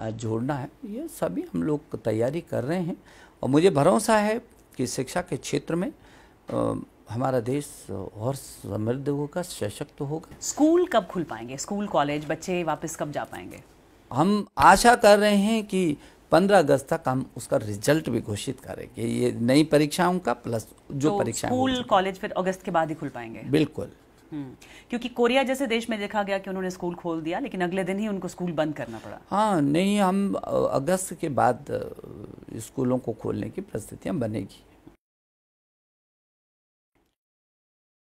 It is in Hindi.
जोड़ना है ये सभी हम लोग तैयारी कर रहे हैं और मुझे भरोसा है कि शिक्षा के क्षेत्र में आ, हमारा देश और समृद्ध होगा सशक्त होगा स्कूल कब खुल पाएंगे स्कूल कॉलेज बच्चे वापस कब जा पाएंगे हम आशा कर रहे हैं कि 15 अगस्त तक हम उसका रिजल्ट भी घोषित करेंगे ये नई परीक्षाओं का प्लस जो तो परीक्षा स्कूल कॉलेज फिर अगस्त के बाद ही खुल पाएंगे बिल्कुल हम्म। क्योंकि कोरिया जैसे देश में देखा गया कि उन्होंने स्कूल खोल दिया लेकिन अगले दिन ही उनको स्कूल बंद करना पड़ा हाँ नहीं हम अगस्त के बाद स्कूलों को खोलने की परिस्थितियाँ बनेगी